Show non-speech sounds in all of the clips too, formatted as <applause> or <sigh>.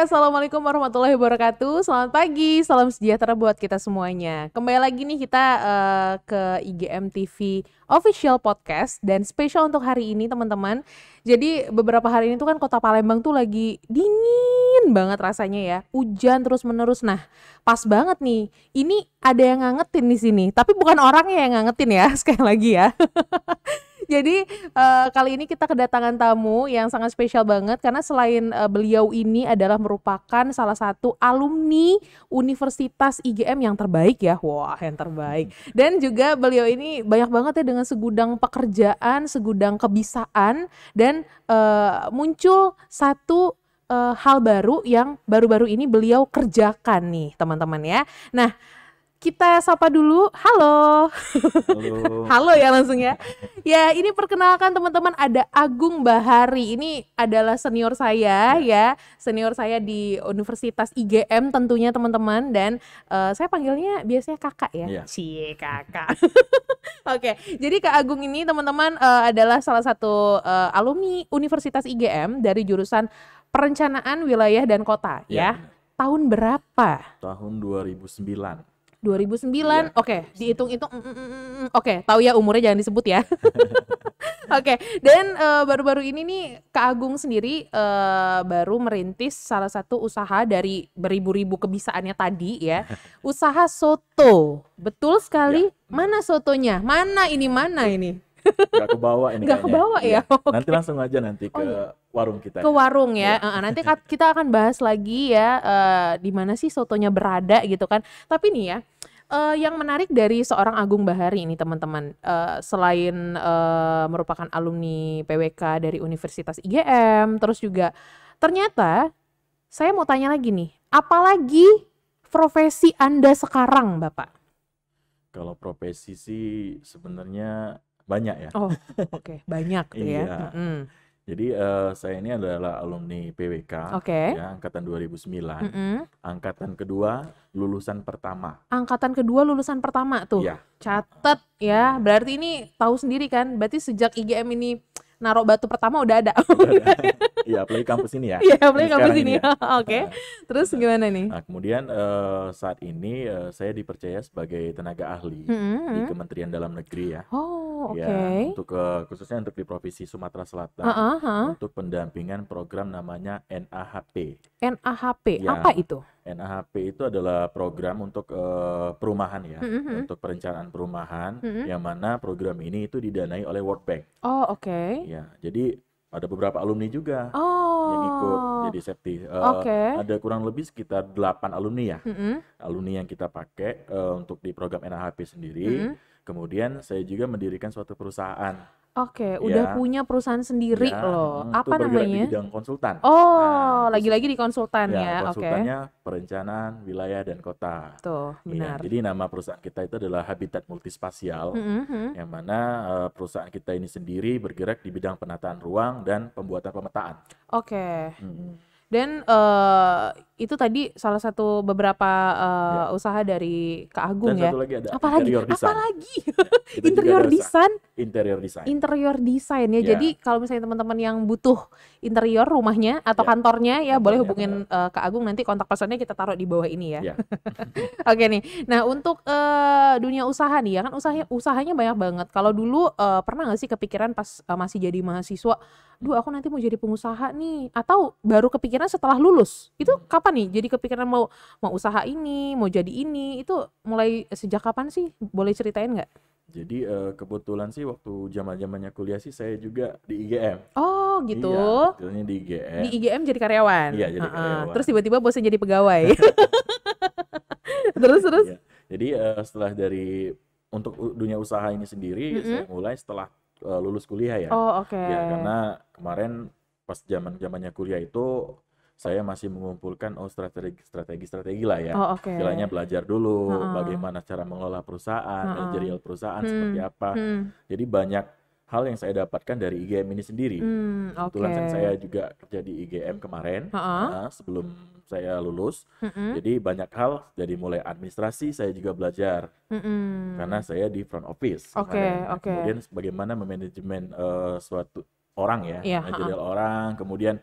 Assalamualaikum warahmatullahi wabarakatuh. Selamat pagi, salam sejahtera buat kita semuanya. Kembali lagi nih kita uh, ke IGM TV official podcast dan spesial untuk hari ini teman-teman. Jadi beberapa hari ini tuh kan kota Palembang tuh lagi dingin banget rasanya ya, hujan terus menerus. Nah, pas banget nih. Ini ada yang ngangetin di sini, tapi bukan orangnya yang ngangetin ya, <laughs> sekali lagi ya. <laughs> Jadi uh, kali ini kita kedatangan tamu yang sangat spesial banget karena selain uh, beliau ini adalah merupakan salah satu alumni Universitas IGM yang terbaik ya. Wah, yang terbaik. Dan juga beliau ini banyak banget ya dengan segudang pekerjaan, segudang kebisaan dan uh, muncul satu uh, hal baru yang baru-baru ini beliau kerjakan nih, teman-teman ya. Nah, kita sapa dulu. Halo. Halo. <laughs> Halo ya langsung ya. Ya, ini perkenalkan teman-teman ada Agung Bahari. Ini adalah senior saya ya, senior saya di Universitas IGM tentunya teman-teman dan uh, saya panggilnya biasanya Kakak ya. Iya. Cie, Kakak. <laughs> Oke, jadi Kak Agung ini teman-teman uh, adalah salah satu uh, alumni Universitas IGM dari jurusan Perencanaan Wilayah dan Kota iya, ya. ya. Tahun berapa? Tahun 2009. 2009. Iya. Oke, okay, dihitung-hitung mm, mm, mm, mm, mm. oke, okay, tahu ya umurnya jangan disebut ya. <laughs> Oke, okay. dan uh, baru-baru ini nih Kak Agung sendiri uh, baru merintis salah satu usaha dari beribu-ribu kebisaannya tadi ya, <laughs> usaha soto. Betul sekali. Ya. Mana sotonya? Mana ini mana ini? Gak kebawa ini Gak kayaknya. kebawa ya. Iya. <laughs> Okay. Nanti langsung aja nanti oh, ke oh, iya. warung kita. Ya. Ke warung ya. ya. Uh, nanti kita akan bahas lagi ya uh, di mana sih sotonya berada gitu kan. Tapi nih ya uh, yang menarik dari seorang Agung Bahari ini teman-teman uh, selain uh, merupakan alumni PWK dari Universitas IGM terus juga ternyata saya mau tanya lagi nih apalagi profesi Anda sekarang Bapak kalau profesi sih sebenarnya banyak ya oh oke okay. banyak ya <laughs> iya. mm -hmm. Jadi uh, saya ini adalah alumni PWK okay. ya angkatan 2009. Mm -hmm. Angkatan kedua lulusan pertama. Angkatan kedua lulusan pertama tuh. yeah. Catet ya. Berarti ini tahu sendiri kan? Berarti sejak IGM ini naruh batu pertama udah ada. Iya, apalagi kampus ini ya. Iya, apalagi kampus ini. Ya. ya. <laughs> Oke. okay. Nah, terus nah. gimana nih? Nah, kemudian uh, saat ini uh, saya dipercaya sebagai tenaga ahli mm -hmm. di mm-hmm. Kementerian Dalam Negeri ya. Oh, iya, oke. Okay. Ya, untuk uh, khususnya untuk di provinsi Sumatera Selatan uh -huh. untuk pendampingan program namanya NAHP. NAHP, ya, apa itu? NAHP itu adalah program untuk uh, perumahan ya, mm-hmm. untuk perencanaan perumahan mm-hmm. yang mana program ini itu didanai oleh World Bank. Oh, oke. Okay. Ya, jadi ada beberapa alumni juga oh. yang ikut oh. jadi safety. Uh, eh, okay. ada kurang lebih sekitar 8 alumni ya. Mm-hmm. Alumni yang kita pakai uh, untuk di program NAHP sendiri. Mm-hmm. Kemudian saya juga mendirikan suatu perusahaan Oke, ya. udah iya. punya perusahaan sendiri ya, loh. Apa namanya? Di bidang konsultan. Oh, nah, lagi-lagi di konsultan iya, ya. ya konsultannya perencanaan wilayah dan kota. Tuh, iya, benar. Ya, jadi nama perusahaan kita itu adalah Habitat Multispasial, mm-hmm. yang mana uh, perusahaan kita ini sendiri bergerak di bidang penataan ruang dan pembuatan pemetaan. Oke. Okay. hmm dan uh, itu tadi salah satu beberapa uh, ya. usaha dari Kak Agung Dan ya. lagi ada apalagi, interior design. Apalagi <laughs> interior desain, <laughs> Interior desain Interior design ya. ya. Jadi kalau misalnya teman-teman yang butuh interior rumahnya atau ya. kantornya ya kantornya, boleh hubungin uh, Kak Agung nanti kontak personnya kita taruh di bawah ini ya. ya. <laughs> Oke nih. Nah, untuk uh, dunia usaha nih ya kan usahanya hmm. usahanya banyak banget. Kalau dulu uh, pernah nggak sih kepikiran pas uh, masih jadi mahasiswa, duh aku nanti mau jadi pengusaha nih atau baru kepikiran kepikiran setelah lulus itu kapan nih jadi kepikiran mau mau usaha ini mau jadi ini itu mulai sejak kapan sih boleh ceritain nggak jadi uh, kebetulan sih waktu zaman zamannya kuliah sih saya juga di IGM. Oh gitu. Iya, di IGM. Di IGM jadi karyawan. Iya jadi uh -uh. karyawan. Terus tiba-tiba bosnya jadi pegawai. <laughs> <laughs> terus terus. Iya. Jadi uh, setelah dari untuk dunia usaha ini sendiri mm -hmm. saya mulai setelah uh, lulus kuliah ya. Oh oke. Okay. Ya karena kemarin pas zaman zamannya kuliah itu saya masih mengumpulkan oh strategi strategi strategi lah ya. Oh, okay. Istilahnya belajar dulu uh -uh. bagaimana cara mengelola perusahaan, uh -uh. manajerial perusahaan hmm. seperti apa. Hmm. Jadi banyak hal yang saya dapatkan dari IGM ini sendiri. Hmm, okay. Kebetulan kan saya juga kerja di IGM kemarin uh -uh. Nah, sebelum saya lulus. Uh -uh. Jadi banyak hal dari mulai administrasi saya juga belajar uh -uh. karena saya di front office. Okay, kemarin. Nah, okay. Kemudian bagaimana memanajemen uh, eh, suatu orang ya, yeah, iya, manajerial uh -uh. orang. Kemudian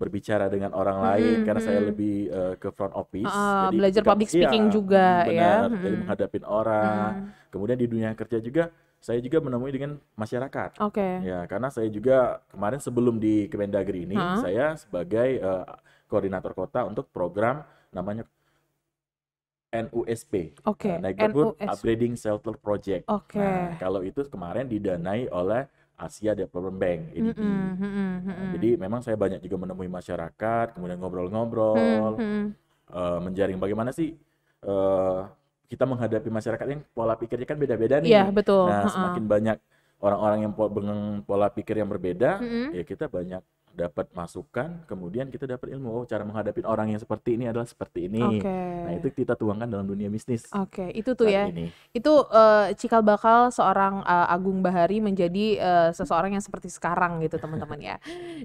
berbicara dengan orang lain hmm, karena saya hmm. lebih uh, ke front office. Uh, jadi belajar ketika, public ya, speaking ya, juga benar, ya. Jadi hmm. menghadapin orang. Hmm. Kemudian di dunia kerja juga saya juga menemui dengan masyarakat. Oke. Okay. Ya, karena saya juga kemarin sebelum di Kemendagri ini huh? saya sebagai uh, koordinator kota untuk program namanya NUSP, okay. uh, Neighborhood NUSP. Upgrading Shelter Project. Okay. Nah, kalau itu kemarin didanai oleh Asia Development Bank Mm-hmm, mm-hmm, nah, Jadi memang saya banyak juga menemui masyarakat, kemudian ngobrol-ngobrol, mm-hmm. uh, menjaring bagaimana sih uh, kita menghadapi masyarakat yang pola pikirnya kan beda-beda nih. yeah, betul. Nah, uh-uh. semakin banyak orang-orang yang pola pikir yang berbeda, mm-hmm. ya kita banyak dapat masukan, kemudian kita dapat ilmu. Oh, cara menghadapi orang yang seperti ini adalah seperti ini. Okay. Nah, itu kita tuangkan dalam dunia bisnis. Oke, okay. itu tuh ya. Ini. Itu uh, cikal bakal seorang uh, Agung Bahari menjadi uh, seseorang yang seperti sekarang gitu, teman-teman ya.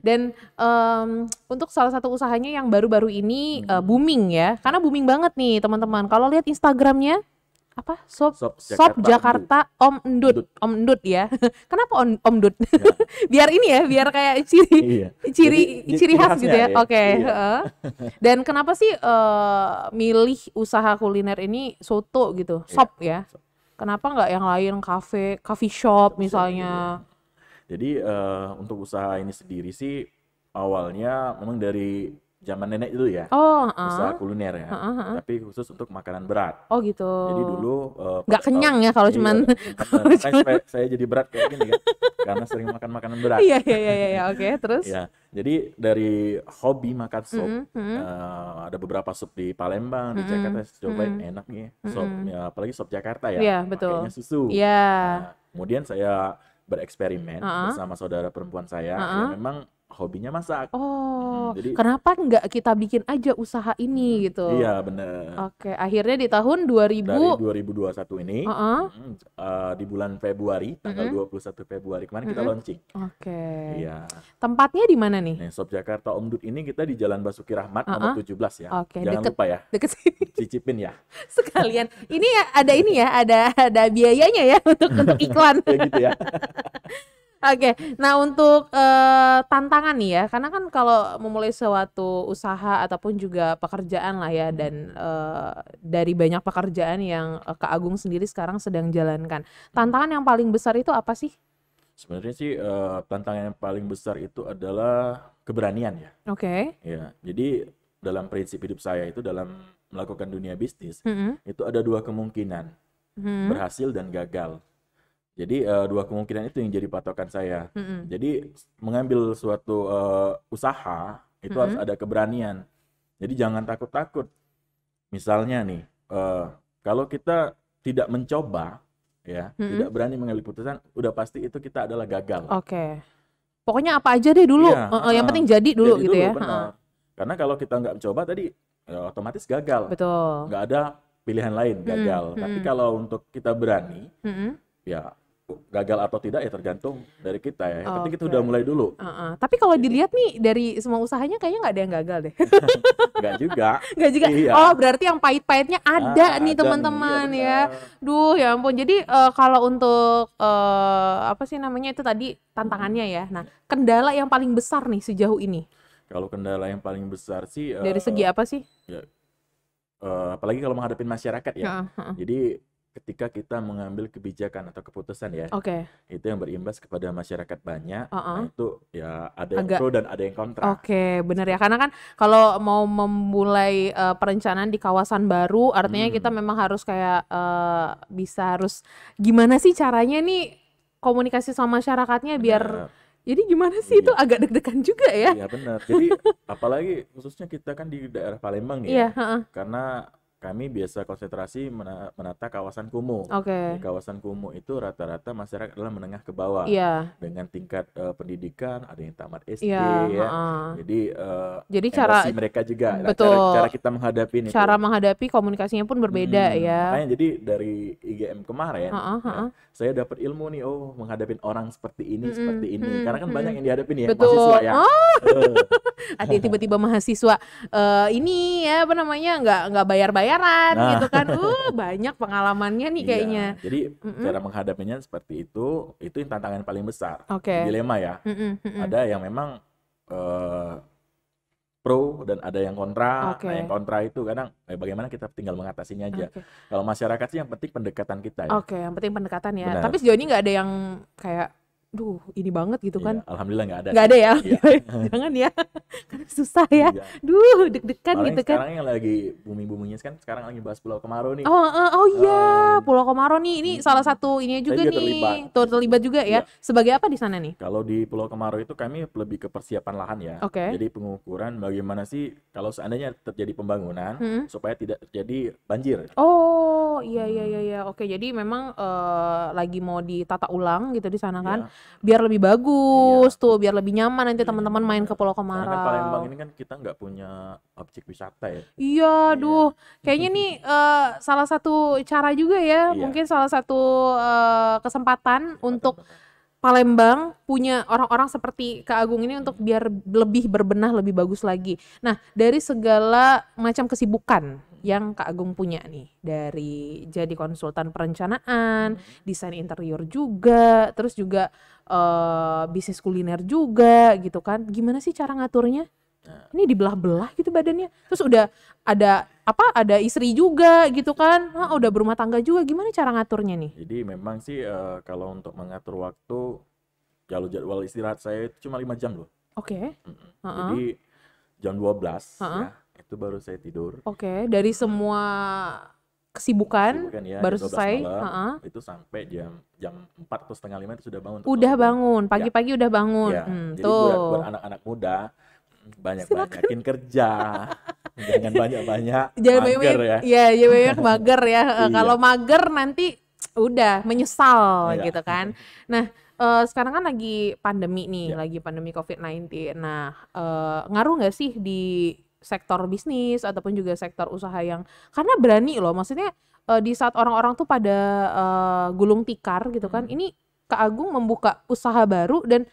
Dan um, untuk salah satu usahanya yang baru-baru ini hmm. uh, booming ya. Karena booming banget nih, teman-teman. Kalau lihat Instagramnya apa sop sop Jakarta, Jakarta Om Endut Om Endut ya <laughs> kenapa Om Om Endut ya. <laughs> biar ini ya biar kayak ciri iya. ciri Jadi, ciri khas gitu ya, ya. oke okay. iya. <laughs> dan kenapa sih uh, milih usaha kuliner ini soto gitu sop iya. ya kenapa nggak yang lain kafe coffee shop misalnya iya. Jadi uh, untuk usaha ini sendiri sih awalnya memang dari zaman nenek dulu ya. Oh, uh. usaha kuliner ya. Uh, uh, uh. Tapi khusus untuk makanan berat. Oh gitu. Jadi dulu uh, nggak kenyang ya kalau iya, cuman, <laughs> kalau cuman... Saya, jadi berat kayak gini kan. Karena sering makan makanan berat. Iya iya iya iya, iya. oke <laughs> terus. Iya. Jadi dari hobi makan sup, mm -hmm. uh, mm-hmm. eh, ada beberapa sup di Palembang, mm -hmm. di mm-hmm, Jakarta cobain mm -hmm. enak nih mm-hmm. Sop mm -hmm. apalagi sup Jakarta ya. Iya, yeah, betul. Makanya susu. Iya. Yeah. Nah, kemudian saya bereksperimen uh -huh. bersama saudara perempuan saya. Uh -huh. ya memang hobinya masak. Oh, hmm, jadi kenapa nggak kita bikin aja usaha ini hmm, gitu? Iya benar. Oke, akhirnya di tahun 2000 dari 2021 ini uh -uh. Hmm, uh, di bulan Februari tanggal uh -huh. 21 Februari kemarin uh -huh. kita launching. Oke. Okay. Iya. Tempatnya di mana nih? Nih, Sob Jakarta Omdut ini kita di Jalan Basuki Rahmat uh -huh. nomor 17 ya. Oke, okay. Jangan deket, lupa ya. Deket sini. <laughs> Cicipin ya. Sekalian. Ini ya ada ini ya, ada ada biayanya ya untuk untuk <laughs> iklan. ya gitu ya. <laughs> Oke, okay. nah untuk uh, tantangan nih ya, karena kan kalau memulai suatu usaha ataupun juga pekerjaan lah ya, hmm. dan uh, dari banyak pekerjaan yang uh, Kak Agung sendiri sekarang sedang jalankan, tantangan yang paling besar itu apa sih? Sebenarnya sih uh, tantangan yang paling besar itu adalah keberanian ya. Oke. Okay. Ya, jadi dalam prinsip hidup saya itu dalam melakukan dunia bisnis -hmm. itu ada dua kemungkinan -hmm. berhasil dan gagal. Jadi uh, dua kemungkinan itu yang jadi patokan saya. Mm -hmm. Jadi mengambil suatu uh, usaha itu mm -hmm. harus ada keberanian. Jadi jangan takut-takut. Misalnya nih, uh, kalau kita tidak mencoba, ya, mm -hmm. tidak berani mengambil keputusan, udah pasti itu kita adalah gagal. Oke. Okay. Pokoknya apa aja deh dulu. Ya, uh, uh, yang penting jadi dulu jadi gitu dulu, ya. Uh. Karena kalau kita nggak mencoba tadi, ya, otomatis gagal. Betul. Nggak ada pilihan lain, gagal. Mm -hmm. Tapi kalau untuk kita berani, mm -hmm. ya gagal atau tidak ya tergantung dari kita ya. Yang penting kita udah mulai dulu. Uh -uh. Tapi kalau dilihat nih dari semua usahanya kayaknya nggak ada yang gagal deh. <laughs> nggak juga. <laughs> nggak juga. Iya. Oh berarti yang pahit-pahitnya ah, ada nah, nih teman-teman iya, ya. Duh ya ampun. Jadi uh, kalau untuk uh, apa sih namanya itu tadi tantangannya ya. Nah kendala yang paling besar nih sejauh ini. Kalau kendala yang paling besar sih. Uh, dari segi eh, apa sih? uh, apalagi kalau menghadapi masyarakat ya. Uh -huh. Jadi ketika kita mengambil kebijakan atau keputusan ya. Okay. Itu yang berimbas kepada masyarakat banyak. Uh -uh. Nah, itu ya ada yang Agak. pro dan ada yang kontra. Oke, okay, benar ya. Gitu. Karena kan kalau mau memulai uh, perencanaan di kawasan baru, artinya hmm. kita memang harus kayak uh, bisa harus gimana sih caranya nih komunikasi sama masyarakatnya biar Jadi gimana sih iya. itu agak deg-degan juga ya? Iya benar. Jadi apalagi khususnya kita kan di daerah Palembang ya. Iya, uh -uh. Karena kami biasa konsentrasi menata kawasan kumuh. Okay. Di kawasan kumuh itu rata-rata masyarakat adalah menengah ke bawah. Yeah. Dengan tingkat uh, pendidikan ada yang tamat SD yeah, ya. Uh. Jadi uh, Jadi cara mereka juga nah, betul, nah, cara, cara kita menghadapi ini. Cara itu. menghadapi komunikasinya pun berbeda hmm, ya. Makanya jadi dari IGM kemarin uh, uh, uh, uh. saya dapat ilmu nih oh menghadapi orang seperti ini, mm, seperti ini. Mm, Karena kan mm, banyak yang dihadapi nih ya betul. mahasiswa ya. Oh. Eh. ada <laughs> tiba-tiba mahasiswa uh, ini ya apa namanya nggak nggak bayar-bayar keren nah. gitu kan <laughs> uh banyak pengalamannya nih iya, kayaknya jadi mm -mm. cara menghadapinya seperti itu itu yang tantangan paling besar okay. dilema ya mm -mm, mm -mm. ada yang memang uh, pro dan ada yang kontra. Okay. Nah, yang kontra itu kadang eh, bagaimana kita tinggal mengatasinya aja. Okay. Kalau masyarakat sih yang penting pendekatan kita ya. Oke, okay, yang penting pendekatan ya. Benar. Tapi sejauh ini nggak ada yang kayak duh ini banget gitu iya, kan. Iya, alhamdulillah nggak ada. Nggak ada ya. Iya. <laughs> Jangan ya. <laughs> Karena susah ya. Iya. Duh, deg-degan gitu kan. Sekarang yang lagi bumi-buminya kan sekarang lagi bahas Pulau Komaro nih. Oh, oh, oh iya, um, Pulau Komaro nih. Ini hmm. salah satu ini juga nih. Terlibat. terlibat juga ya. Iya. Sebagai apa di sana nih? Kalau di Pulau Komaro itu kami lebih ke persiapan lahan ya. Oke. Okay. Jadi pengukuran bagaimana sih kalau seandainya terjadi pembangunan hmm. supaya tidak terjadi banjir. Oh, iya iya hmm. iya iya. Oke, jadi memang uh, lagi mau ditata ulang gitu di sana kan. Iya biar lebih bagus iya. tuh biar lebih nyaman nanti iya. teman-teman main ke Pulau Komara Karena kan Palembang ini kan kita nggak punya objek wisata ya. Iya, duh Iya. Kayaknya nih uh, <laughs> salah satu cara juga ya, iya. mungkin salah satu uh, kesempatan, kesempatan untuk Palembang punya orang-orang seperti Kak Agung ini untuk biar lebih berbenah, lebih bagus lagi. Nah, dari segala macam kesibukan yang Kak Agung punya nih, dari jadi konsultan perencanaan, hmm. desain interior juga, terus juga uh, bisnis kuliner juga gitu kan. Gimana sih cara ngaturnya? Nah. ini dibelah-belah gitu badannya terus udah ada apa ada istri juga gitu kan Hah, udah berumah tangga juga gimana cara ngaturnya nih jadi memang sih uh, kalau untuk mengatur waktu kalau jadwal istirahat saya itu cuma lima jam loh oke okay. mm -hmm. jadi jam 12 uh -uh. ya itu baru saya tidur oke okay. dari semua kesibukan, kesibukan ya, baru selesai itu sampai jam jam empat atau setengah lima itu sudah bangun udah bangun pagi-pagi ya. udah bangun ya. hmm, jadi tuh. buat anak-anak muda banyak banyakin kerja jangan banyak banyak jangan mager banyak, ya ya jangan banyak mager ya <laughs> eh, kalau iya. mager nanti udah menyesal iya. gitu kan nah uh, sekarang kan lagi pandemi nih yeah. lagi pandemi covid 19 nah uh, ngaruh nggak sih di sektor bisnis ataupun juga sektor usaha yang karena berani loh maksudnya uh, di saat orang-orang tuh pada uh, gulung tikar gitu kan hmm. ini Kak Agung membuka usaha baru dan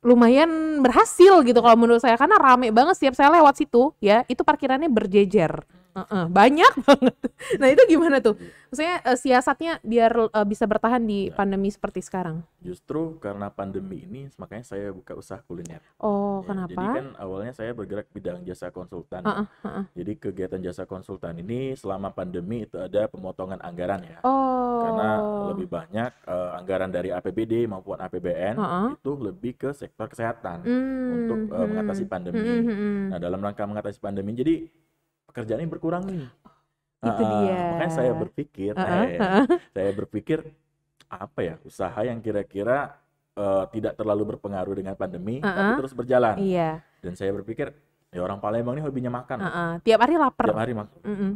lumayan berhasil gitu kalau menurut saya karena rame banget setiap saya lewat situ ya itu parkirannya berjejer Uh -uh, banyak <laughs> banget. Nah itu gimana tuh? Maksudnya uh, siasatnya biar uh, bisa bertahan di iya. pandemi seperti sekarang? Justru karena pandemi ini, makanya saya buka usaha kuliner. Oh, ya, kenapa? Jadi kan awalnya saya bergerak bidang jasa konsultan. Uh -uh, uh -uh. Jadi kegiatan jasa konsultan ini selama pandemi itu ada pemotongan anggaran ya. Oh. Karena lebih banyak uh, anggaran dari APBD maupun APBN uh -uh. itu lebih ke sektor kesehatan -hmm. untuk uh, mengatasi hmm, pandemi. Hmm, hmm, -hmm. Nah dalam rangka mengatasi pandemi, jadi pekerjaannya berkurang nih. Oh, itu uh, dia. Makanya saya berpikir, uh -uh. uh -uh. saya berpikir apa ya usaha yang kira-kira uh, tidak terlalu berpengaruh dengan pandemi, uh -uh. tapi terus berjalan. Iya. Dan saya berpikir ya orang Palembang ini hobinya makan. Uh -uh. Tiap hari lapar. Tiap hari makan. Uh -uh.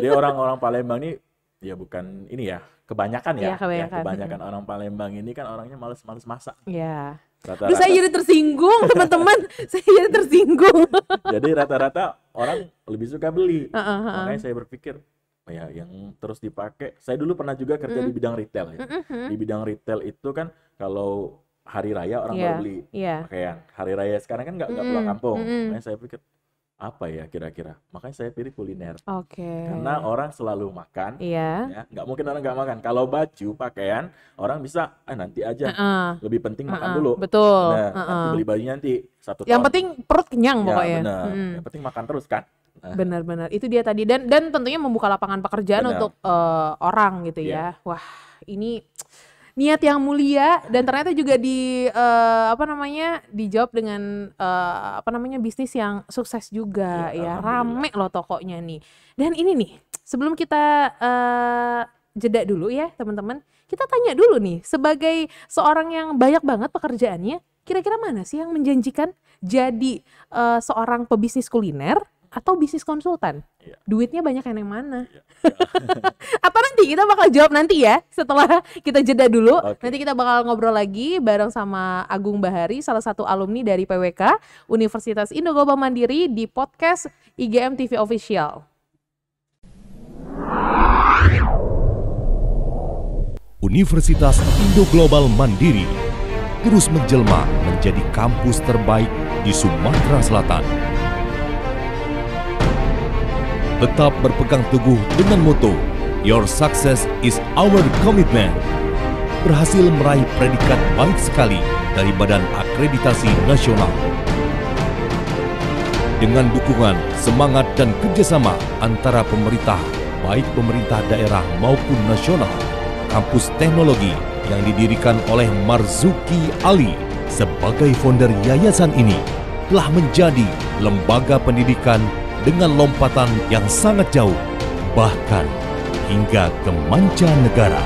Dia orang-orang Palembang ini ya bukan ini ya kebanyakan ya, ya kebanyakan, ya, kebanyakan orang Palembang ini kan orangnya males-males masak. Iya. Rata -rata, Duh, saya jadi tersinggung teman-teman, <laughs> saya jadi tersinggung. jadi rata-rata orang lebih suka beli. Uh, uh, uh, Makanya saya berpikir oh ya yang terus dipakai. Saya dulu pernah juga kerja mm. di bidang retail ya. Mm -hmm. Di bidang retail itu kan kalau hari raya orang yeah. baru iya, beli yeah. pakaian. Hari raya sekarang kan nggak nggak mm. pulang kampung. Mm. Makanya saya pikir apa ya kira-kira? Makanya saya pilih kuliner. Okay. Karena orang selalu makan. Iya. Yeah. Ya, nggak mungkin orang nggak makan. Kalau baju, pakaian, orang bisa ah nanti aja. Uh-uh. Lebih penting uh-uh. makan dulu. Betul. Nah, uh-uh. nanti beli bajunya nanti satu Yang tahun. penting perut kenyang ya, pokoknya. Hmm. Yang penting makan terus kan. bener nah. Benar-benar. Itu dia tadi dan dan tentunya membuka lapangan pekerjaan benar. untuk uh, orang gitu yeah. ya. Iya. Wah, ini niat yang mulia dan ternyata juga di uh, apa namanya dijawab dengan uh, apa namanya bisnis yang sukses juga iya, ya, ya rame loh tokonya nih dan ini nih sebelum kita uh, jeda dulu ya teman-teman kita tanya dulu nih sebagai seorang yang banyak banget pekerjaannya kira-kira mana sih yang menjanjikan jadi uh, seorang pebisnis kuliner atau bisnis konsultan? Yeah. Duitnya banyak yang mana? Yeah. <laughs> Yeah. Atau nanti kita bakal jawab nanti ya setelah kita jeda dulu. Okay. Nanti kita bakal ngobrol lagi bareng sama Agung Bahari, salah satu alumni dari PWK Universitas Indo Global Mandiri di podcast IGM TV Official. Universitas Indo Global Mandiri terus menjelma menjadi kampus terbaik di Sumatera Selatan tetap berpegang teguh dengan moto Your success is our commitment. Berhasil meraih predikat baik sekali dari Badan Akreditasi Nasional. Dengan dukungan, semangat, dan kerjasama antara pemerintah, baik pemerintah daerah maupun nasional, kampus teknologi yang didirikan oleh Marzuki Ali sebagai founder yayasan ini telah menjadi lembaga pendidikan dengan lompatan yang sangat jauh, bahkan hingga ke manca negara.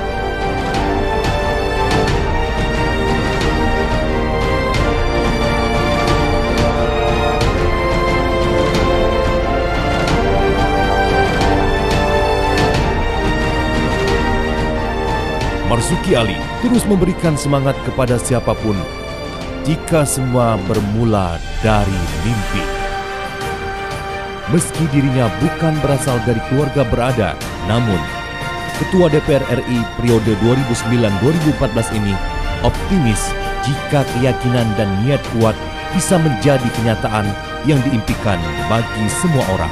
Marzuki Ali terus memberikan semangat kepada siapapun jika semua bermula dari mimpi meski dirinya bukan berasal dari keluarga berada, namun Ketua DPR RI periode 2009-2014 ini optimis jika keyakinan dan niat kuat bisa menjadi kenyataan yang diimpikan bagi semua orang.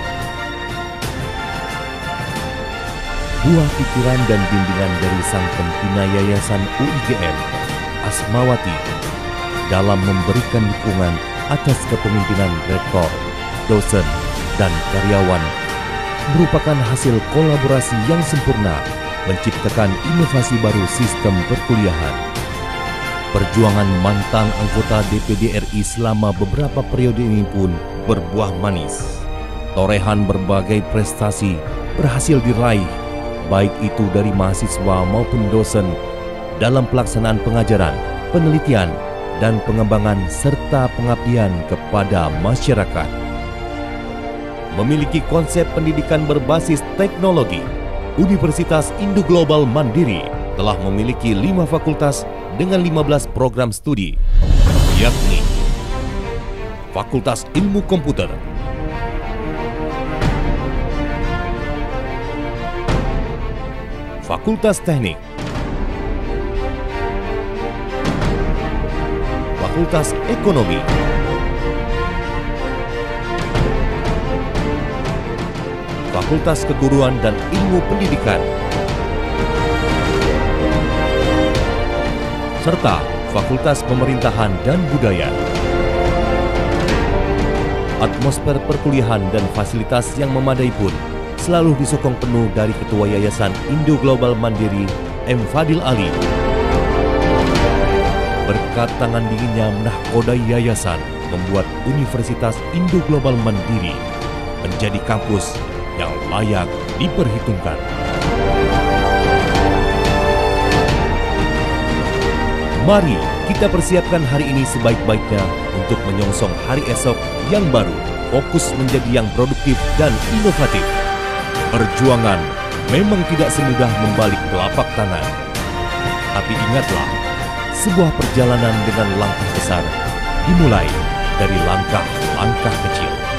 Buah pikiran dan bimbingan dari Sang Pembina Yayasan UIGM, Asmawati, dalam memberikan dukungan atas kepemimpinan rektor, dosen, dan karyawan merupakan hasil kolaborasi yang sempurna menciptakan inovasi baru sistem perkuliahan. Perjuangan mantan anggota DPD RI selama beberapa periode ini pun berbuah manis. Torehan berbagai prestasi berhasil diraih, baik itu dari mahasiswa maupun dosen, dalam pelaksanaan pengajaran, penelitian, dan pengembangan serta pengabdian kepada masyarakat memiliki konsep pendidikan berbasis teknologi. Universitas Indo Global Mandiri telah memiliki lima fakultas dengan 15 program studi, yakni Fakultas Ilmu Komputer, Fakultas Teknik, Fakultas Ekonomi, Fakultas Keguruan dan Ilmu Pendidikan, serta Fakultas Pemerintahan dan Budaya. Atmosfer perkuliahan dan fasilitas yang memadai pun selalu disokong penuh dari Ketua Yayasan Indo Global Mandiri, M. Fadil Ali. Berkat tangan dinginnya menahkodai yayasan, membuat Universitas Indo Global Mandiri menjadi kampus yang layak diperhitungkan. Mari kita persiapkan hari ini sebaik-baiknya untuk menyongsong hari esok yang baru. Fokus menjadi yang produktif dan inovatif. Perjuangan memang tidak semudah membalik telapak tangan. Tapi ingatlah, sebuah perjalanan dengan langkah besar dimulai dari langkah-langkah kecil.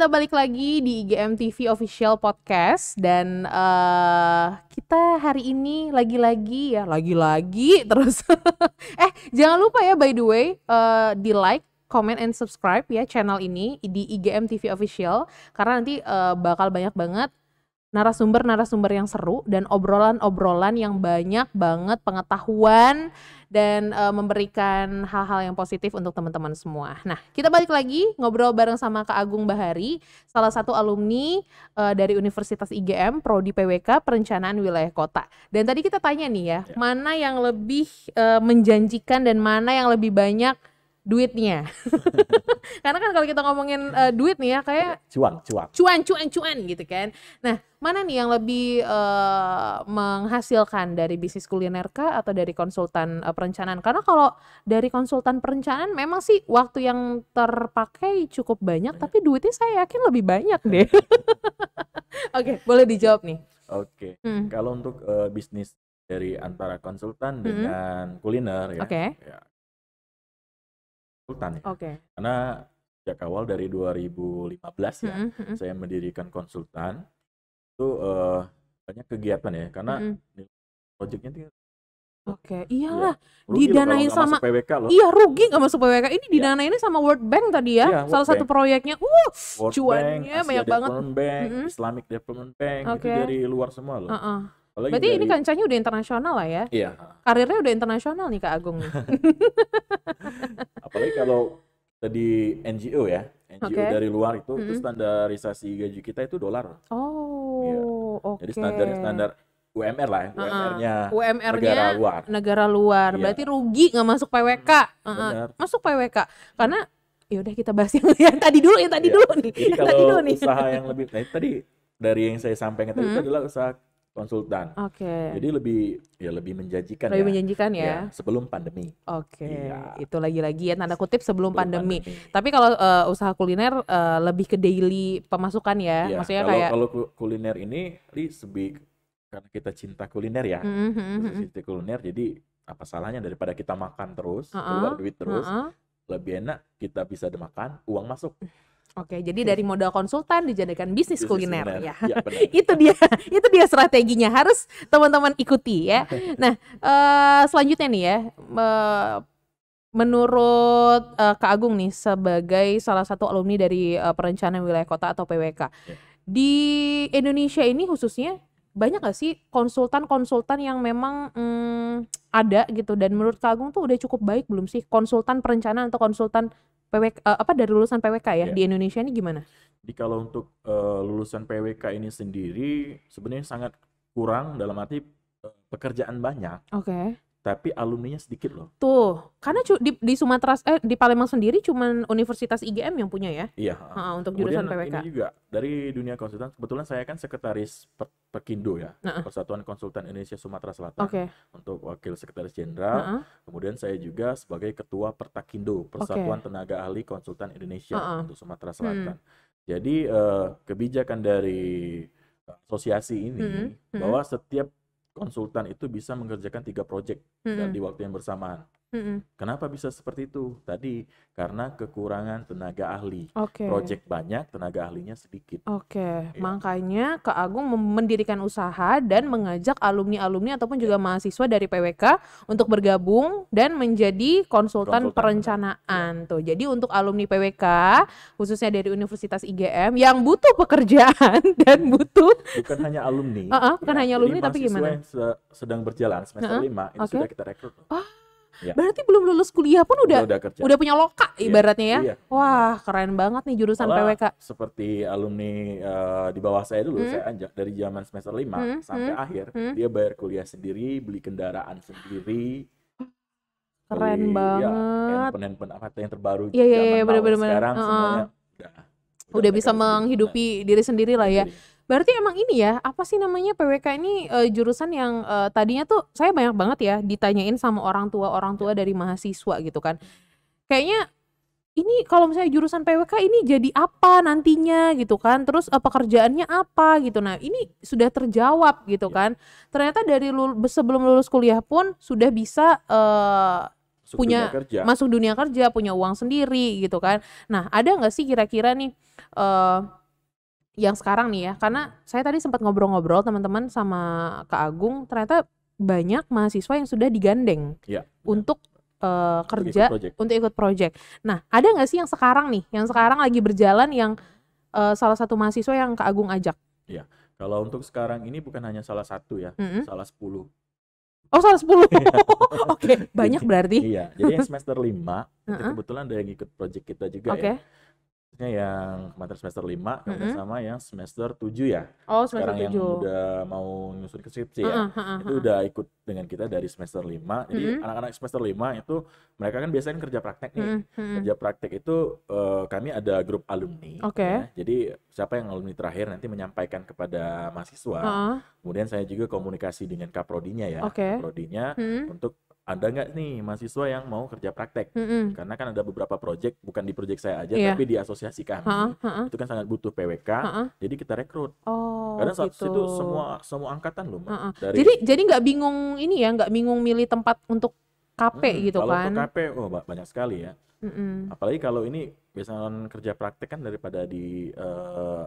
kita balik lagi di IGM TV Official Podcast dan uh, kita hari ini lagi-lagi ya lagi-lagi <laughs> terus eh jangan lupa ya by the way uh, di like comment and subscribe ya channel ini di IGM TV Official karena nanti uh, bakal banyak banget narasumber-narasumber yang seru dan obrolan-obrolan yang banyak banget pengetahuan dan uh, memberikan hal-hal yang positif untuk teman-teman semua. Nah, kita balik lagi ngobrol bareng sama Kak Agung Bahari, salah satu alumni uh, dari Universitas IGM Prodi PWK Perencanaan Wilayah Kota. Dan tadi kita tanya nih ya, ya. mana yang lebih uh, menjanjikan dan mana yang lebih banyak duitnya. <laughs> Karena kan kalau kita ngomongin uh, duit nih ya kayak cuan, cuan. Cuan, cuan, cuan gitu kan. Nah, mana nih yang lebih uh, menghasilkan dari bisnis kuliner kah atau dari konsultan uh, perencanaan? Karena kalau dari konsultan perencanaan memang sih waktu yang terpakai cukup banyak tapi duitnya saya yakin lebih banyak deh. <laughs> Oke, okay, boleh dijawab nih. Oke. Okay. Hmm. Kalau untuk uh, bisnis dari antara konsultan hmm. dengan kuliner ya. Okay. ya konsultan ya. Okay. Karena sejak awal dari 2015 ya, mm -hmm. saya mendirikan konsultan itu uh, banyak kegiatan ya, karena mm -hmm. proyeknya itu Oke, iyalah iya ya, didanain sama PWK loh. Iya, rugi nggak masuk PWK. Ini iya. didanainnya ya. sama World Bank tadi ya. ya World Salah Bank. satu proyeknya. Uh, World cuannya Bank, banyak Development banget. Bank, mm -hmm. Islamic Development Bank okay. itu dari luar semua loh. Uh -uh. Apalagi Berarti dari... ini kancahnya udah internasional lah ya? Iya. Karirnya udah internasional nih Kak Agung. <laughs> Apalagi kalau tadi NGO ya, NGO okay. dari luar itu, -hmm. itu standarisasi gaji kita itu dolar. Iya. Oh, ya. oke. Okay. Jadi standar standar UMR lah, ya. UMR-nya uh, UMR negara luar. Negara luar. Iya. Berarti rugi nggak masuk PWK. Uh, -huh. masuk PWK karena ya udah kita bahas yang, <laughs> yang tadi dulu, yang tadi iya. dulu nih. Jadi yang kalau tadi dulu nih. usaha yang lebih, nah, tadi dari yang saya sampaikan tadi hmm. itu adalah usaha konsultan. Oke. Okay. Jadi lebih ya lebih menjanjikan lebih ya. menjanjikan ya. ya sebelum pandemi. Oke. Okay. Ya. Itu lagi-lagi ya tanda kutip sebelum, pandemi. pandemi. Tapi kalau uh, usaha kuliner uh, lebih ke daily pemasukan ya. ya Maksudnya kalau, kayak kalau kuliner ini li sebik karena kita cinta kuliner ya. Mm -hmm. Cinta kuliner jadi apa salahnya daripada kita makan terus, uh -uh. keluar duit terus, uh -uh. lebih enak kita bisa makan, uang masuk. Oke, jadi dari modal konsultan dijadikan bisnis, bisnis kuliner, kuliner ya. ya <laughs> itu dia, itu dia strateginya harus teman-teman ikuti ya. <laughs> Nah, eh, selanjutnya nih ya, menurut eh, Kak Agung nih sebagai salah satu alumni dari eh, perencanaan wilayah kota atau PWK iya. di Indonesia ini khususnya banyak gak sih konsultan-konsultan yang memang hmm, ada gitu dan menurut Kak Agung tuh udah cukup baik belum sih konsultan perencanaan atau konsultan PWK uh, eh, apa dari lulusan PWK ya yeah. di Indonesia ini gimana? Jadi kalau untuk uh, lulusan PWK ini sendiri sebenarnya sangat kurang dalam arti eh, pekerjaan banyak. Oke. Okay tapi alumninya sedikit loh. Tuh, karena di, di Sumatera eh di Palembang sendiri cuman Universitas IGM yang punya ya. Iya. Ha, untuk jurusan Kemudian PWK. Ini juga dari dunia konsultan. Kebetulan saya kan sekretaris per, Perkindo ya, uh Persatuan Konsultan Indonesia Sumatera Selatan. Oke. Okay. Untuk wakil sekretaris jenderal. uh Kemudian saya juga sebagai ketua Pertakindo, Persatuan okay. Tenaga Ahli Konsultan Indonesia uh untuk Sumatera Selatan. Hmm. Jadi uh, kebijakan dari asosiasi ini hmm, hmm. bahwa setiap konsultan itu bisa mengerjakan tiga proyek dan -hmm. di waktu yang bersamaan Mm -mm. Kenapa bisa seperti itu? Tadi karena kekurangan tenaga ahli. Okay. Project banyak, tenaga ahlinya sedikit. Oke, okay. ya. makanya Kak Agung mendirikan usaha dan mengajak alumni-alumni ataupun juga mahasiswa dari PWK untuk bergabung dan menjadi konsultan, konsultan. perencanaan ya. tuh. Jadi untuk alumni PWK khususnya dari Universitas IGM yang butuh pekerjaan <laughs> dan iya. butuh bukan hanya alumni. Uh -uh, bukan ya. hanya alumni Jadi, tapi gimana? Yang sedang berjalan semester uh -uh. 5 itu okay. sudah kita rekrut. Oh Ya. Berarti belum lulus kuliah pun udah udah, udah, udah punya loka iya, ibaratnya ya. Iya. Wah, keren banget nih jurusan Malah, PWK. Seperti alumni uh, di bawah saya dulu, hmm. saya anjak dari zaman semester 5 hmm. sampai hmm. akhir, hmm. dia bayar kuliah sendiri, beli kendaraan sendiri. Keren beli, banget. Ya, handphone-handphone apa yang terbaru Iya, iya, iya, benar-benar sekarang uh -huh. semuanya udah udah, udah bisa menghidupi nah, diri sendiri lah ya. Berarti emang ini ya, apa sih namanya PWK ini uh, jurusan yang uh, tadinya tuh saya banyak banget ya ditanyain sama orang tua orang tua dari mahasiswa gitu kan. Kayaknya ini kalau misalnya jurusan PWK ini jadi apa nantinya gitu kan. Terus uh, pekerjaannya apa gitu. Nah, ini sudah terjawab gitu iya. kan. Ternyata dari lul sebelum lulus kuliah pun sudah bisa uh, punya dunia masuk dunia kerja, punya uang sendiri gitu kan. Nah, ada nggak sih kira-kira nih uh, yang sekarang nih ya karena saya tadi sempat ngobrol-ngobrol teman-teman sama Kak Agung ternyata banyak mahasiswa yang sudah digandeng ya. untuk uh, eh, kerja untuk ikut, project. untuk ikut project. Nah, ada nggak sih yang sekarang nih, yang sekarang lagi berjalan yang uh, salah satu mahasiswa yang Kak Agung ajak? Ya, Kalau untuk sekarang ini bukan hanya salah satu ya, mm -hmm. salah sepuluh. Oh, salah sepuluh? <laughs> Iya. Oke, okay. banyak berarti. iya, jadi yang semester <laughs> lima, uh -huh. kebetulan ada yang ikut project kita juga okay. ya khususnya yang kemarin semester lima mm -hmm. sama yang semester tujuh ya. Oh, semester Sekarang 7. yang udah mau nyusun ke skripsi ya. Uh, uh, itu udah ikut dengan kita dari semester lima. Jadi anak-anak mm -hmm. semester lima itu mereka kan biasanya kan kerja praktek nih. Mm -hmm. Kerja praktek itu uh, kami ada grup alumni. Ya. Oke. Okay. Ya. Jadi siapa yang alumni terakhir nanti menyampaikan kepada mahasiswa. Uh. Kemudian saya juga komunikasi dengan kaprodinya ya. Okay. Kaprodinya mm -hmm. untuk ada nggak nih mahasiswa yang mau kerja praktek? Mm-hmm. Karena kan ada beberapa proyek, bukan di proyek saya aja, yeah. tapi diasosiasikan. Ha-ha, Itu kan sangat butuh PWK, ha-ha. jadi kita rekrut. Oh, Karena saat gitu. itu semua semua angkatan loh. Ha-ha. Dari... Jadi jadi nggak bingung ini ya, nggak bingung milih tempat untuk KP hmm, gitu kalau kan? Kalau untuk KP, oh banyak sekali ya. Mm-hmm. Apalagi kalau ini biasanya kerja praktek kan daripada di uh,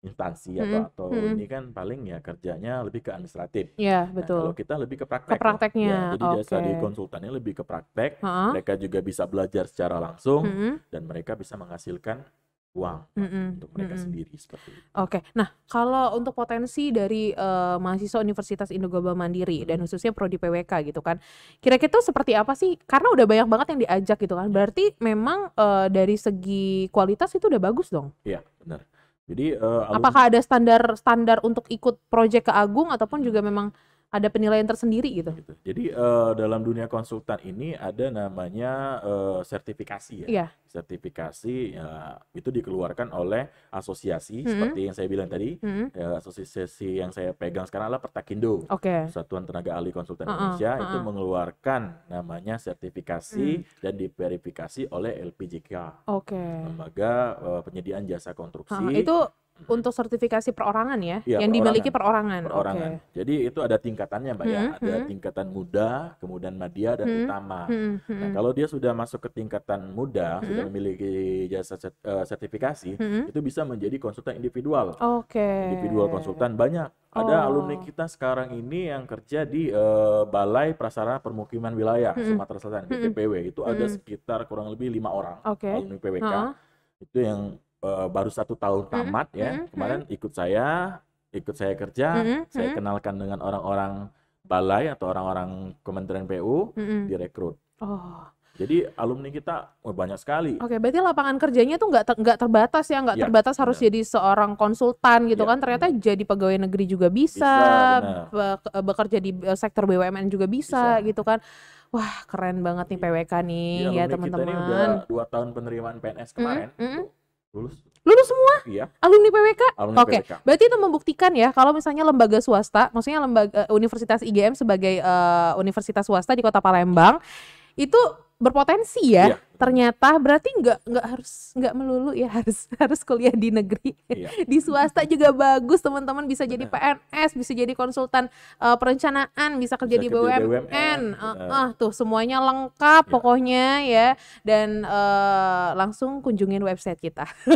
instansi mm -hmm. atau atau -hmm. ini kan paling ya kerjanya lebih ke administratif. Iya, nah, betul. Nah, kalau kita lebih ke praktek. Ke ya. prakteknya. Ya, jadi okay. jasa di konsultannya lebih ke praktek. Ha? Mereka juga bisa belajar secara langsung -hmm. dan mereka bisa menghasilkan uang mm -hmm. untuk mereka hmm, -hmm. sendiri seperti itu. Oke, okay. nah kalau untuk potensi dari uh, mahasiswa Universitas Indo Indogaba Mandiri -hmm. dan khususnya prodi PWK gitu kan, kira-kira itu seperti apa sih? Karena udah banyak banget yang diajak gitu kan, iya. berarti memang uh, dari segi kualitas itu udah bagus dong? Iya, benar. Jadi uh, apakah ada standar standar untuk ikut proyek ke Agung ataupun juga memang ada penilaian tersendiri gitu. gitu. Jadi uh, dalam dunia konsultan ini ada namanya uh, sertifikasi ya. Yeah. Sertifikasi ya, itu dikeluarkan oleh asosiasi mm -hmm. seperti yang saya bilang tadi. Mm -hmm. ya, asosiasi yang saya pegang sekarang adalah Pertakindo. Okay. Satuan Tenaga Ahli Konsultan uh -uh, Indonesia uh -uh. itu mengeluarkan namanya sertifikasi mm. dan diverifikasi oleh LPJK. Oke. Okay. Lembaga uh, Penyediaan Jasa Konstruksi. Uh, itu untuk sertifikasi perorangan ya, ya yang perorangan. dimiliki perorangan. Perorangan. Okay. Jadi itu ada tingkatannya, Mbak ya. hmm, ya. Ada hmm. tingkatan muda, kemudian media dan hmm, utama. Hmm, hmm, hmm. Nah, kalau dia sudah masuk ke tingkatan muda, hmm. sudah memiliki jasa eh, sertifikasi, hmm. itu bisa menjadi konsultan individual. Oke. Okay. Individual konsultan banyak. Ada oh. alumni kita sekarang ini yang kerja di uh, Balai Prasarana Permukiman Wilayah hmm. Sumatera Selatan, BPPW. Hmm. Itu ada hmm. sekitar kurang lebih lima orang okay. alumni PWK. Itu yang uh, baru satu tahun mm-hmm. tamat tamat hmm. ya. Hmm. Kemarin ikut saya, ikut saya kerja, hmm. saya mm-hmm. kenalkan dengan orang-orang balai atau orang-orang Kementerian PU hmm. direkrut. Oh. Jadi alumni kita oh, banyak sekali. Oke, berarti lapangan kerjanya tuh nggak nggak terbatas ya, nggak ya, terbatas bener. harus jadi seorang konsultan gitu ya, kan? Ternyata bener. jadi pegawai negeri juga bisa, bisa be bekerja di eh, sektor BUMN juga bisa, bisa gitu kan? Wah keren banget nih PWK nih iya, ya, teman-teman. Kita ini dua tahun penerimaan PNS mm-hmm. kemarin. Mm -hmm lulus lulus semua iya alumni PWK oke berarti itu membuktikan ya kalau misalnya lembaga swasta maksudnya lembaga uh, universitas IGM sebagai uh, universitas swasta di kota Palembang itu berpotensi ya. Yeah. Ternyata berarti nggak nggak harus nggak melulu ya <laughs> harus harus kuliah di negeri. yeah. <laughs> di swasta juga bagus teman-teman bisa Benar. jadi PNS, bisa jadi konsultan uh, perencanaan, bisa kerja bisa di BUMN. BUMN. Uh, uh, tuh semuanya lengkap yeah. pokoknya ya. Dan uh, langsung kunjungin website kita. <laughs>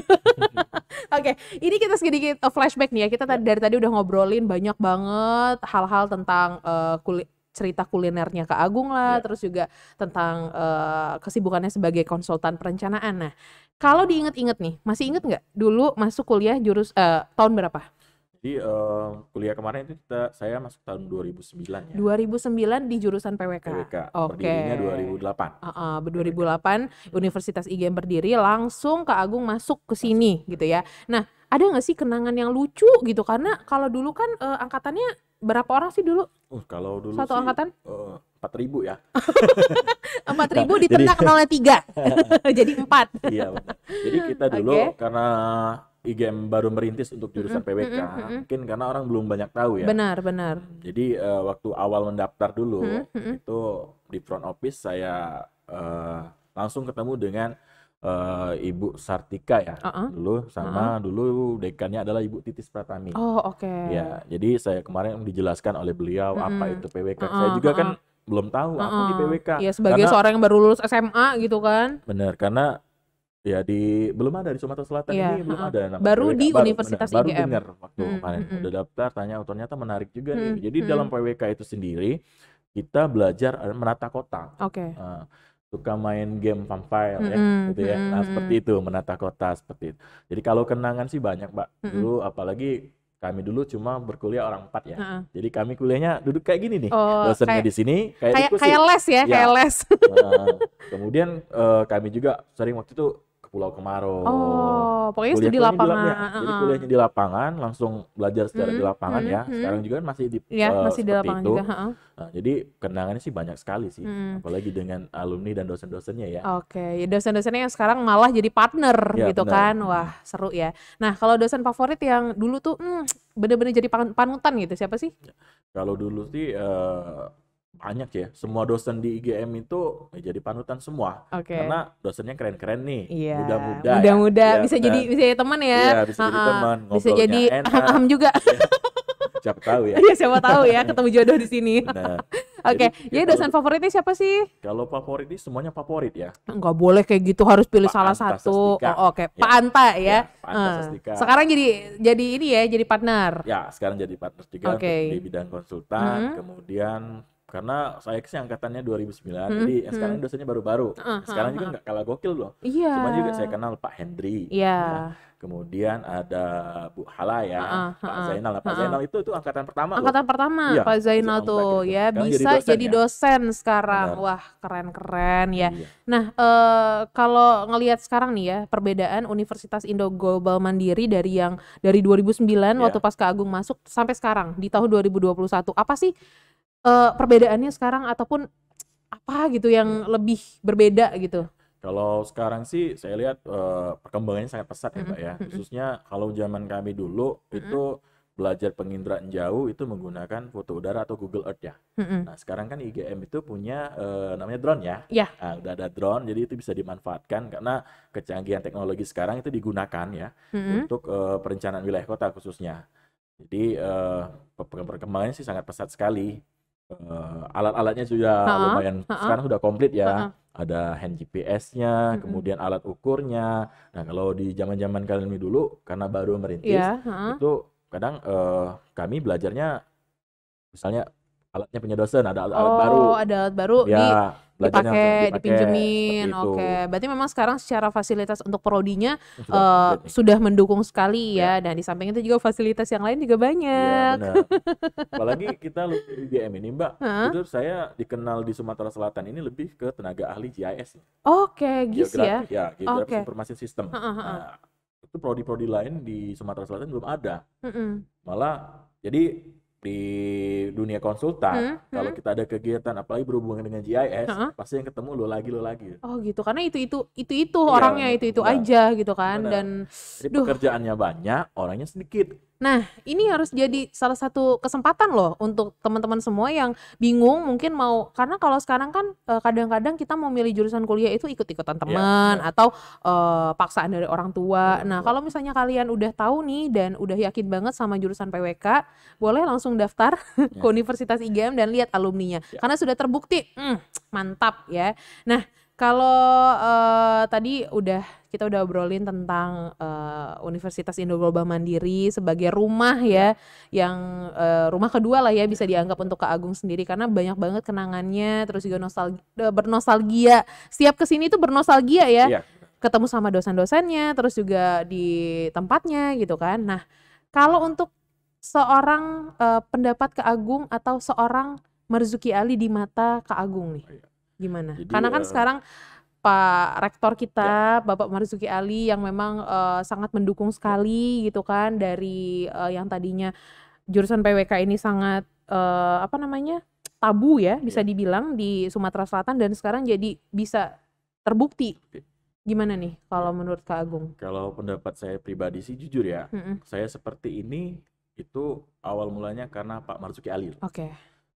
Oke, okay. ini kita sedikit eh, flashback nih ya. Kita yeah. dari tadi udah ngobrolin banyak banget hal-hal tentang uh, kuliah cerita kulinernya ke Agung lah, yeah. terus juga tentang uh, kesibukannya sebagai konsultan perencanaan. Nah, kalau diinget-inget nih, masih inget nggak dulu masuk kuliah jurus uh, tahun berapa? Jadi uh, kuliah kemarin itu kita, saya masuk tahun 2009 ya. 2009 di jurusan PWK. PWK. Oke. Okay. Berdirinya 2008. Uh -uh, 2008 PWK. Universitas IGM berdiri langsung ke Agung masuk ke sini gitu ya. Nah, ada nggak sih kenangan yang lucu gitu karena kalau dulu kan uh, angkatannya berapa orang sih dulu? Uh, kalau dulu satu sih, angkatan? Eh, empat uh, ribu ya. <laughs> Empat ribu nah, ditambah jadi, nolnya tiga, <laughs> jadi empat. iya. Jadi kita dulu okay. karena IGM baru merintis untuk jurusan mm -hmm, PWK, mm -hmm. Mm-hmm. mungkin karena orang belum banyak tahu ya. Benar, benar. Jadi uh, waktu awal mendaftar dulu mm -hmm. itu di front office saya uh, langsung ketemu dengan uh, Ibu Sartika ya uh -uh. dulu sama uh -uh. dulu dekannya adalah Ibu Titis Pratami. Oh oke. Okay. Ya jadi saya kemarin dijelaskan oleh beliau hmm. apa itu PWK. Uh -uh. Saya juga uh -uh. kan belum tahu uh -uh. apa di PWK. Iya sebagai karena, seorang yang baru lulus SMA gitu kan. Bener karena ya di belum ada di Sumatera Selatan yeah. ini belum uh -huh. ada nama baru di Universitas baru, IGM. Baru dengar waktu hmm. kemarin hmm. udah daftar tanya oh, ternyata menarik juga hmm. nih. Jadi hmm. dalam PWK itu sendiri kita belajar menata kota. Oke. Okay. Uh, suka main game vampire mm -hmm. ya gitu ya nah seperti itu menata kota seperti itu jadi kalau kenangan sih banyak mbak mm -hmm. dulu apalagi kami dulu cuma berkuliah orang empat ya. uh Jadi kami kuliahnya duduk kayak gini nih. Oh, Dosennya di sini kayak kayak, kayak les ya, ya, kayak les. Nah, kemudian uh, kami juga sering waktu itu Pulau Kemaro. Oh, pokoknya kuliah di lapangan. Di, ya. Jadi kuliahnya di lapangan, langsung belajar secara -hmm. di lapangan -hmm. ya. Hmm. Sekarang juga kan masih di ya, uh, masih di lapangan itu. juga. Nah, jadi kenangannya sih banyak sekali sih, hmm. apalagi dengan alumni dan dosen-dosennya ya. Oke, okay. Ya dosen-dosennya yang sekarang malah jadi partner ya, gitu benar. kan. Hmm. Wah, seru ya. Nah, kalau dosen favorit yang dulu tuh hmm, bener-bener jadi panutan gitu, siapa sih? Ya, kalau dulu sih uh, banyak ya semua dosen di IGM itu ya jadi panutan semua okay. karena dosennya keren-keren nih yeah. muda-muda muda-muda ya. Iya, bisa ya, jadi bisa jadi teman ya, iya, bisa jadi teman bisa jadi ham juga ya. siapa tahu ya <laughs> ya siapa tahu ya ketemu jodoh di sini <laughs> Oke, okay. jadi, jadi ya dosen favoritnya siapa sih? Kalau favorit ini semuanya favorit ya. nggak boleh kayak gitu, harus pilih Pak salah satu. Oh, Oke, okay. Ya. Pak ya. Anta ya. ya Pak Anta Sekarang jadi jadi ini ya, jadi partner. Ya, sekarang jadi partner juga okay. di bidang konsultan. Hmm. Kemudian karena saya sih angkatannya 2009 hmm, jadi hmm. sekarang dosennya baru-baru uh, uh sekarang uh, juga uh. nggak kalah gokil loh yeah. cuma juga saya kenal Pak Hendri yeah. Iya. ya. kemudian ada Bu Hala ya uh, -huh, Pak Zainal -huh. Nah, Pak Zainal itu itu angkatan pertama angkatan loh. pertama iya, ya, Pak Zainal tuh gitu. ya sekarang bisa jadi dosen, jadi ya. dosen ya. sekarang Benar. wah keren-keren ya iya. nah uh, kalau ngelihat sekarang nih ya perbedaan Universitas Indo Global Mandiri dari yang dari 2009 yeah. waktu pas ke Agung masuk sampai sekarang di tahun 2021 apa sih uh, perbedaannya sekarang ataupun apa gitu yang iya. lebih berbeda gitu? Kalau sekarang sih saya lihat uh, perkembangannya sangat pesat ya Mbak ya. Khususnya kalau zaman kami dulu itu belajar penginderaan jauh itu menggunakan foto udara atau Google Earth ya. Nah sekarang kan IGM itu punya uh, namanya drone ya. Yeah. Nah, udah ada drone jadi itu bisa dimanfaatkan karena kecanggihan teknologi sekarang itu digunakan ya untuk uh, perencanaan wilayah kota khususnya. Jadi uh, perkembangannya sih sangat pesat sekali uh, alat-alatnya sudah ha lumayan ha sekarang sudah komplit ya. Ha Ada hand GPS-nya, mm -hmm. kemudian alat ukurnya. Nah, kalau di zaman-zaman kami dulu karena baru merintis yeah, iya, uh-huh. itu kadang uh, kami belajarnya misalnya alatnya punya dosen, ada alat, -alat oh, baru. Oh, ada alat baru ya, dipakai, dipinjemin. Oke, okay. berarti memang sekarang secara fasilitas untuk prodinya sudah, eh, uh, sudah mendukung sekali ya. ya. Dan di samping itu juga fasilitas yang lain juga banyak. Ya, <laughs> Apalagi kita di GM ini, Mbak. Huh? Itu saya dikenal di Sumatera Selatan ini lebih ke tenaga ahli GIS. Ya. Oke, okay, GIS ya. Ya, Geografis okay. informasi sistem Nah, itu prodi-prodi lain di Sumatera Selatan belum ada. Mm -mm. Malah jadi di dunia konsultan hmm, hmm, kalau kita ada kegiatan apalagi berhubungan dengan GIS -huh. pasti yang ketemu lo lagi lo lagi oh gitu karena itu itu itu itu iya, orangnya itu itu benar. aja gitu kan benar. dan Jadi pekerjaannya banyak orangnya sedikit Nah, ini harus jadi salah satu kesempatan loh untuk teman-teman semua yang bingung mungkin mau karena kalau sekarang kan eh, kadang-kadang kita mau milih jurusan kuliah itu ikut-ikutan iya, teman yeah. atau uh, paksaan dari orang tua. Yeah. Nah, kalau misalnya kalian udah tahu nih dan udah yakin banget sama jurusan PWK, boleh langsung daftar yeah. <laughs> ke Universitas IGM dan lihat alumninya. Yeah. Karena sudah terbukti, mm, mantap ya. Nah, kalau uh, tadi udah kita udah obrolin tentang uh, Universitas Indo Global Mandiri sebagai rumah ya, iya. yang uh, rumah kedua lah ya bisa iya. dianggap untuk Kak Agung sendiri karena banyak banget kenangannya, terus juga nostalgia, bernostalgia. Setiap kesini tuh bernostalgia ya, yeah. ketemu sama dosen-dosennya, terus juga di tempatnya gitu kan. Nah, kalau untuk seorang uh, pendapat Kak Agung atau seorang Marzuki Ali di mata Kak Agung nih. Oh iya. Gimana? Jadi, Karena kan uh, sekarang Pak Rektor kita, ya. Bapak Marzuki Ali yang memang uh, sangat mendukung ya. sekali gitu kan dari uh, yang tadinya jurusan PWK ini sangat uh, apa namanya? tabu ya bisa ya. dibilang di Sumatera Selatan dan sekarang jadi bisa terbukti. Gimana nih kalau ya. menurut Kak Agung? Kalau pendapat saya pribadi sih jujur ya, mm -mm. saya seperti ini itu awal mulanya karena Pak Marzuki Ali. Oke. Okay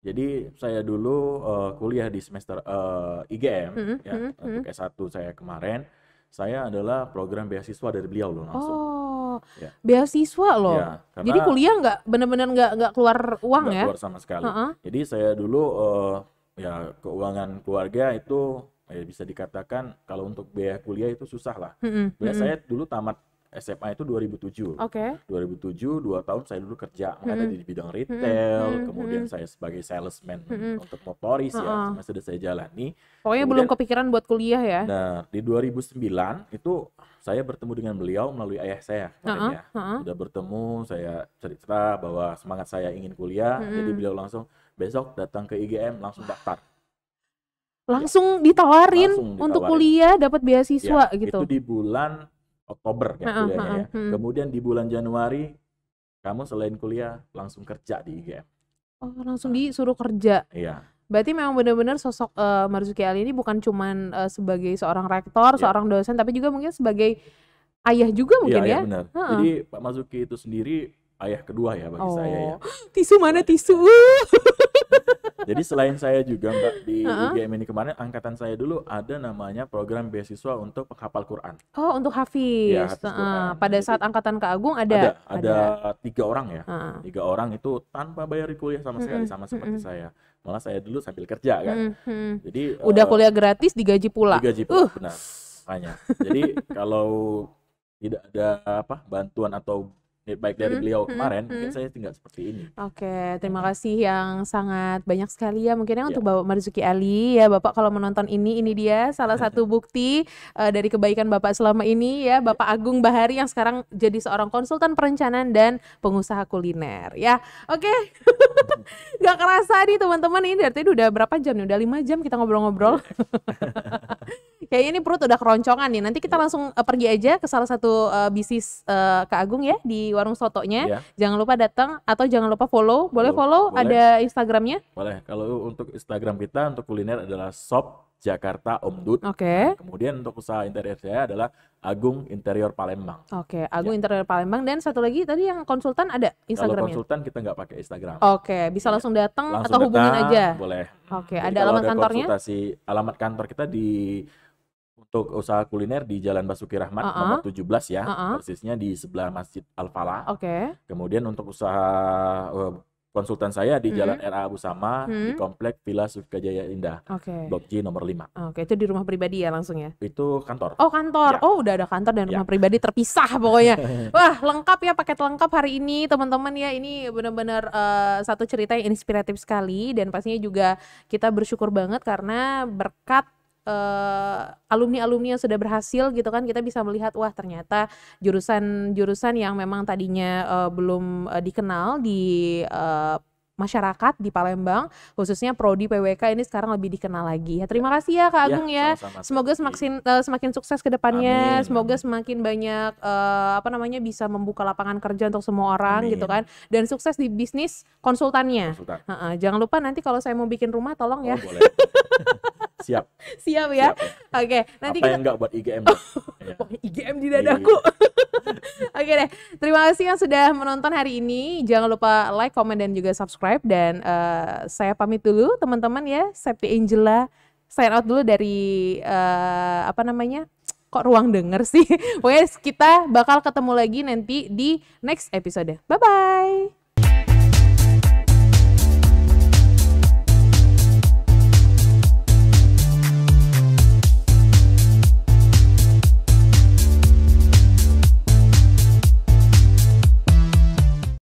jadi saya dulu uh, kuliah di semester uh, eh, IGM mm -hmm. ya mm -hmm. untuk hmm. S1 saya kemarin. Saya adalah program beasiswa dari beliau loh langsung. Oh, ya. beasiswa loh. Ya, Jadi kuliah nggak benar-benar nggak nggak keluar uang gak ya? keluar sama sekali. Uh -huh. Jadi saya dulu uh, ya keuangan keluarga itu ya bisa dikatakan kalau untuk biaya kuliah itu susah lah. Mm -hmm. Biasanya mm -hmm. dulu tamat SMA itu 2007. Oke. Okay. 2007 dua tahun saya dulu kerja hmm. ada di bidang retail, hmm. kemudian hmm. saya sebagai salesman hmm. untuk motoris hmm. ya, sudah saya jalani. Pokoknya kemudian, belum kepikiran buat kuliah ya. Nah, di 2009 itu saya bertemu dengan beliau melalui ayah saya Hmm. Hmm. Sudah bertemu, saya cerita bahwa semangat saya ingin kuliah, hmm. jadi beliau langsung besok datang ke IGM langsung daftar langsung ditawarin, langsung ditawarin untuk kuliah dapat beasiswa ya, gitu. Itu di bulan Oktober kan uh, kuliahnya uh, uh, ya. Hmm. Kemudian di bulan Januari kamu selain kuliah langsung kerja di IGM. Oh, langsung nah. disuruh kerja. Iya. Berarti memang benar-benar sosok uh, Marzuki Ali ini bukan cuman uh, sebagai seorang rektor, ya. seorang dosen, tapi juga mungkin sebagai ayah juga iya, mungkin iya, ya. Iya, benar. -uh. Jadi Pak Marzuki itu sendiri ayah kedua ya bagi oh. saya ya. Oh, <laughs> tisu mana tisu? Iya. Jadi selain saya juga Mbak di uh-huh. UGM ini kemarin angkatan saya dulu ada namanya program beasiswa untuk penghafal Quran. Oh, untuk hafiz. Ya, hafiz uh, pada saat angkatan Kak Agung ada ada, ada, ada. tiga orang ya. Uh-huh. Tiga orang itu tanpa bayar kuliah sama sekali uh-huh. sama seperti uh-huh. saya. Malah saya dulu sambil kerja kan. Uh-huh. Jadi udah uh, kuliah gratis digaji pula. Digaji pula. Uh. Benar. Makanya. Jadi kalau tidak ada apa bantuan atau baik dari hmm, beliau hmm, kemarin, hmm. mungkin saya tinggal seperti ini. Oke, okay, terima kasih yang sangat banyak sekali ya mungkin ya, iya. untuk Bapak Marzuki Ali ya Bapak kalau menonton ini ini dia salah satu <laughs> bukti uh, dari kebaikan Bapak selama ini ya Bapak Agung Bahari yang sekarang jadi seorang konsultan perencanaan dan pengusaha kuliner ya. Oke, okay. <laughs> nggak kerasa nih teman-teman ini dari udah berapa jam nih? Udah lima jam kita ngobrol-ngobrol. Iya. <laughs> Kayaknya ini perut udah keroncongan nih. Nanti kita iya. langsung uh, pergi aja ke salah satu uh, bisnis uh, Kak Agung ya di warung sotonya. Yeah. Jangan lupa datang atau jangan lupa follow. Boleh follow? Boleh. Ada Instagramnya? Boleh. Kalau untuk Instagram kita untuk kuliner adalah shop Jakarta Omdut. Oke. Okay. Nah, kemudian untuk usaha interior saya adalah Agung Interior Palembang. Oke, okay, Agung ya. Interior Palembang dan satu lagi tadi yang konsultan ada Instagramnya. Kalau konsultan kita nggak pakai Instagram. Oke, okay, bisa iya. langsung datang atau hubungin datang, aja. Boleh. Oke, okay, ada alamat ada kantornya? alamat kantor kita di untuk usaha kuliner di Jalan Basuki Rahmat uh -uh. nomor 17 ya, uh -uh. persisnya di sebelah Masjid Al Falah. Oke. Okay. Kemudian untuk usaha uh, konsultan saya di hmm. Jalan RA Abu Sama hmm. di Komplek Villa Sukajaya Indah, okay. Blok G nomor 5. Oke, itu di rumah pribadi ya langsung ya? Itu kantor. Oh, kantor. Ya. Oh, udah ada kantor dan ya. rumah pribadi terpisah pokoknya. <laughs> Wah, lengkap ya paket lengkap hari ini teman-teman ya. Ini benar-benar uh, satu cerita yang inspiratif sekali dan pastinya juga kita bersyukur banget karena berkat uh, alumni-alumni yang sudah berhasil gitu kan kita bisa melihat wah ternyata jurusan-jurusan yang memang tadinya uh, belum uh, dikenal di uh, masyarakat di Palembang khususnya prodi PWK ini sekarang lebih dikenal lagi. Ya, terima kasih ya Kak ya, Agung ya. ya. Sama -sama. Semoga semakin uh, semakin sukses ke depannya, Amin. semoga semakin banyak uh, apa namanya bisa membuka lapangan kerja untuk semua orang Amin. gitu kan dan sukses di bisnis konsultannya. Konsultan. Uh -uh. Jangan lupa nanti kalau saya mau bikin rumah tolong ya. oh, ya. Boleh. <laughs> Siap. Siap ya. Siap. Ya. Oke, okay, nanti Apa kita yang enggak buat IGM. ya. IGM di dadaku. Iya, iya, iya. <laughs> Oke deh. Terima kasih yang sudah menonton hari ini. Jangan lupa like, comment dan juga subscribe dan uh, saya pamit dulu teman-teman ya. Septi Angela sign out dulu dari uh, apa namanya? kok ruang denger sih? <laughs> Pokoknya kita bakal ketemu lagi nanti di next episode. Bye bye.